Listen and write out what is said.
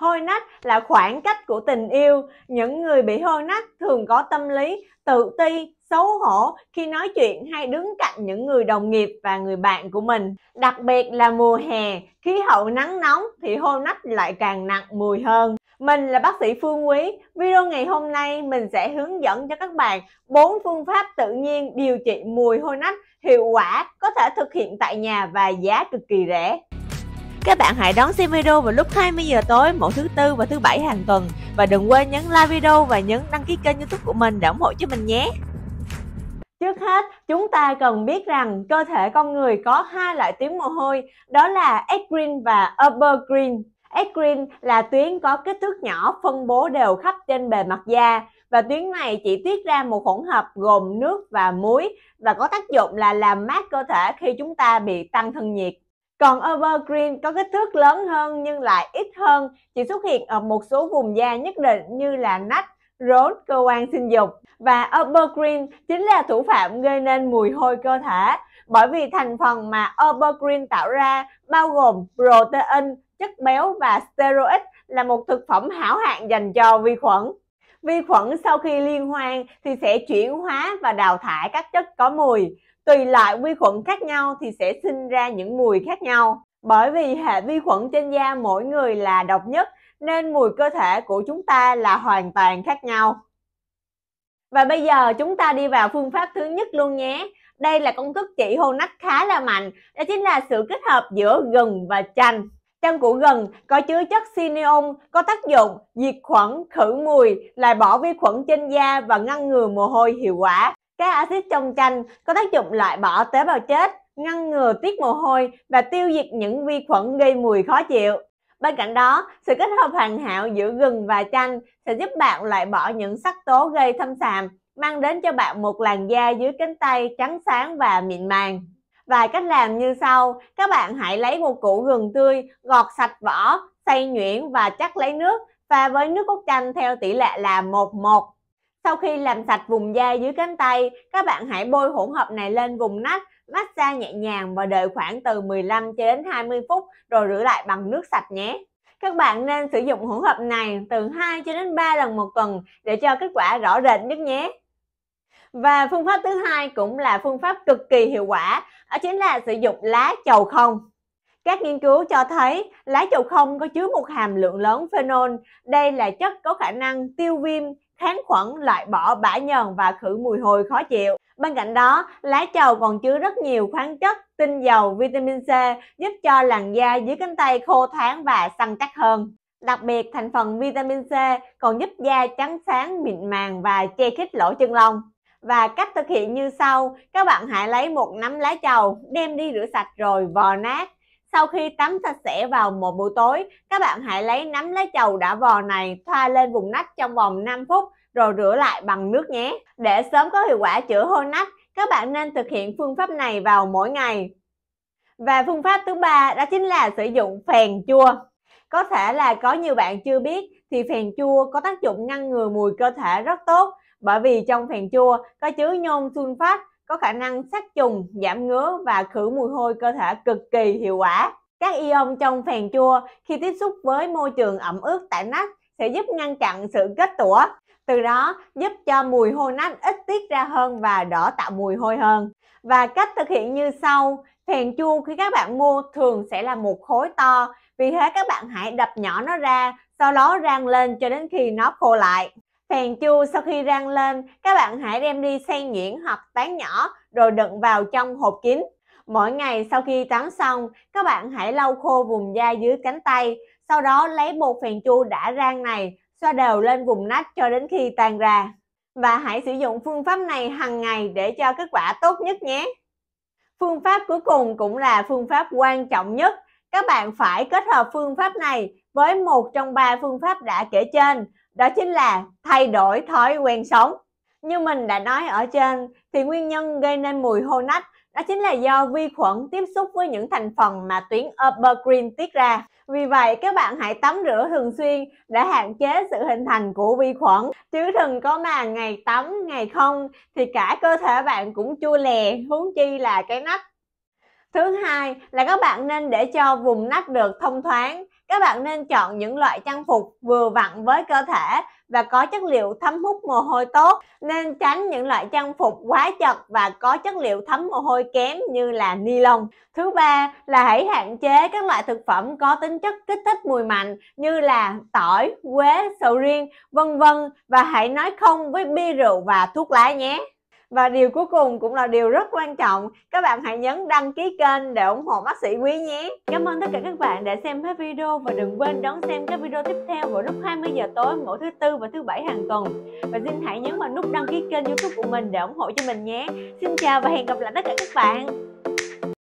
Hôi nách là khoảng cách của tình yêu. Những người bị hôi nách thường có tâm lý tự ti, xấu hổ khi nói chuyện hay đứng cạnh những người đồng nghiệp và người bạn của mình. Đặc biệt là mùa hè, khí hậu nắng nóng thì hôi nách lại càng nặng mùi hơn. Mình là bác sĩ Phương Quý. Video ngày hôm nay mình sẽ hướng dẫn cho các bạn bốn phương pháp tự nhiên điều trị mùi hôi nách hiệu quả có thể thực hiện tại nhà và giá cực kỳ rẻ. Các bạn hãy đón xem video vào lúc 20 giờ tối mỗi thứ tư và thứ bảy hàng tuần và đừng quên nhấn like video và nhấn đăng ký kênh YouTube của mình để ủng hộ cho mình nhé. Trước hết, chúng ta cần biết rằng cơ thể con người có hai loại tuyến mồ hôi, đó là eccrine và apocrine Eccrine là tuyến có kích thước nhỏ phân bố đều khắp trên bề mặt da và tuyến này chỉ tiết ra một hỗn hợp gồm nước và muối và có tác dụng là làm mát cơ thể khi chúng ta bị tăng thân nhiệt. Còn evergreen có kích thước lớn hơn nhưng lại ít hơn, chỉ xuất hiện ở một số vùng da nhất định như là nách, rốn, cơ quan sinh dục. Và evergreen chính là thủ phạm gây nên mùi hôi cơ thể, bởi vì thành phần mà evergreen tạo ra bao gồm protein, chất béo và steroid là một thực phẩm hảo hạng dành cho vi khuẩn. Vi khuẩn sau khi liên hoan thì sẽ chuyển hóa và đào thải các chất có mùi. Tùy loại vi khuẩn khác nhau thì sẽ sinh ra những mùi khác nhau. Bởi vì hệ vi khuẩn trên da mỗi người là độc nhất nên mùi cơ thể của chúng ta là hoàn toàn khác nhau. Và bây giờ chúng ta đi vào phương pháp thứ nhất luôn nhé. Đây là công thức trị hô nách khá là mạnh, đó chính là sự kết hợp giữa gừng và chanh. Trong củ gừng có chứa chất cineon có tác dụng diệt khuẩn, khử mùi, loại bỏ vi khuẩn trên da và ngăn ngừa mồ hôi hiệu quả. Các axit trong chanh có tác dụng loại bỏ tế bào chết, ngăn ngừa tiết mồ hôi và tiêu diệt những vi khuẩn gây mùi khó chịu. Bên cạnh đó, sự kết hợp hoàn hảo giữa gừng và chanh sẽ giúp bạn loại bỏ những sắc tố gây thâm sàm, mang đến cho bạn một làn da dưới cánh tay trắng sáng và mịn màng. Và cách làm như sau, các bạn hãy lấy một củ gừng tươi, gọt sạch vỏ, xay nhuyễn và chắc lấy nước, pha với nước cốt chanh theo tỷ lệ là 1 1 sau khi làm sạch vùng da dưới cánh tay, các bạn hãy bôi hỗn hợp này lên vùng nách, massage nhẹ nhàng và đợi khoảng từ 15 cho đến 20 phút rồi rửa lại bằng nước sạch nhé. Các bạn nên sử dụng hỗn hợp này từ 2 cho đến 3 lần một tuần để cho kết quả rõ rệt nhất nhé. Và phương pháp thứ hai cũng là phương pháp cực kỳ hiệu quả, đó chính là sử dụng lá chầu không. Các nghiên cứu cho thấy lá chầu không có chứa một hàm lượng lớn phenol. Đây là chất có khả năng tiêu viêm, kháng khuẩn, loại bỏ bã nhờn và khử mùi hôi khó chịu. Bên cạnh đó, lá trầu còn chứa rất nhiều khoáng chất, tinh dầu, vitamin C giúp cho làn da dưới cánh tay khô thoáng và săn chắc hơn. Đặc biệt, thành phần vitamin C còn giúp da trắng sáng, mịn màng và che khít lỗ chân lông. Và cách thực hiện như sau, các bạn hãy lấy một nắm lá trầu, đem đi rửa sạch rồi vò nát sau khi tắm sạch sẽ vào một buổi tối, các bạn hãy lấy nắm lá chầu đã vò này thoa lên vùng nách trong vòng 5 phút rồi rửa lại bằng nước nhé. Để sớm có hiệu quả chữa hôi nách, các bạn nên thực hiện phương pháp này vào mỗi ngày. Và phương pháp thứ ba đó chính là sử dụng phèn chua. Có thể là có nhiều bạn chưa biết thì phèn chua có tác dụng ngăn ngừa mùi cơ thể rất tốt bởi vì trong phèn chua có chứa nhôm sunfat có khả năng sát trùng, giảm ngứa và khử mùi hôi cơ thể cực kỳ hiệu quả. Các ion trong phèn chua khi tiếp xúc với môi trường ẩm ướt tại nách sẽ giúp ngăn chặn sự kết tủa, từ đó giúp cho mùi hôi nách ít tiết ra hơn và đỡ tạo mùi hôi hơn. Và cách thực hiện như sau, phèn chua khi các bạn mua thường sẽ là một khối to, vì thế các bạn hãy đập nhỏ nó ra, sau đó rang lên cho đến khi nó khô lại. Phèn chua sau khi rang lên, các bạn hãy đem đi xay nhuyễn hoặc tán nhỏ rồi đựng vào trong hộp kín. Mỗi ngày sau khi tán xong, các bạn hãy lau khô vùng da dưới cánh tay, sau đó lấy bột phèn chua đã rang này xoa đều lên vùng nách cho đến khi tan ra. Và hãy sử dụng phương pháp này hàng ngày để cho kết quả tốt nhất nhé. Phương pháp cuối cùng cũng là phương pháp quan trọng nhất. Các bạn phải kết hợp phương pháp này với một trong ba phương pháp đã kể trên đó chính là thay đổi thói quen sống như mình đã nói ở trên thì nguyên nhân gây nên mùi hô nách đó chính là do vi khuẩn tiếp xúc với những thành phần mà tuyến upper green tiết ra. Vì vậy, các bạn hãy tắm rửa thường xuyên để hạn chế sự hình thành của vi khuẩn. Chứ đừng có mà ngày tắm, ngày không thì cả cơ thể bạn cũng chua lè, huống chi là cái nách. Thứ hai là các bạn nên để cho vùng nách được thông thoáng các bạn nên chọn những loại trang phục vừa vặn với cơ thể và có chất liệu thấm hút mồ hôi tốt. Nên tránh những loại trang phục quá chật và có chất liệu thấm mồ hôi kém như là ni lông. Thứ ba là hãy hạn chế các loại thực phẩm có tính chất kích thích mùi mạnh như là tỏi, quế, sầu riêng, vân vân và hãy nói không với bia rượu và thuốc lá nhé và điều cuối cùng cũng là điều rất quan trọng các bạn hãy nhấn đăng ký kênh để ủng hộ bác sĩ quý nhé cảm ơn tất cả các bạn đã xem hết video và đừng quên đón xem các video tiếp theo vào lúc 20 giờ tối mỗi thứ tư và thứ bảy hàng tuần và xin hãy nhấn vào nút đăng ký kênh youtube của mình để ủng hộ cho mình nhé xin chào và hẹn gặp lại tất cả các bạn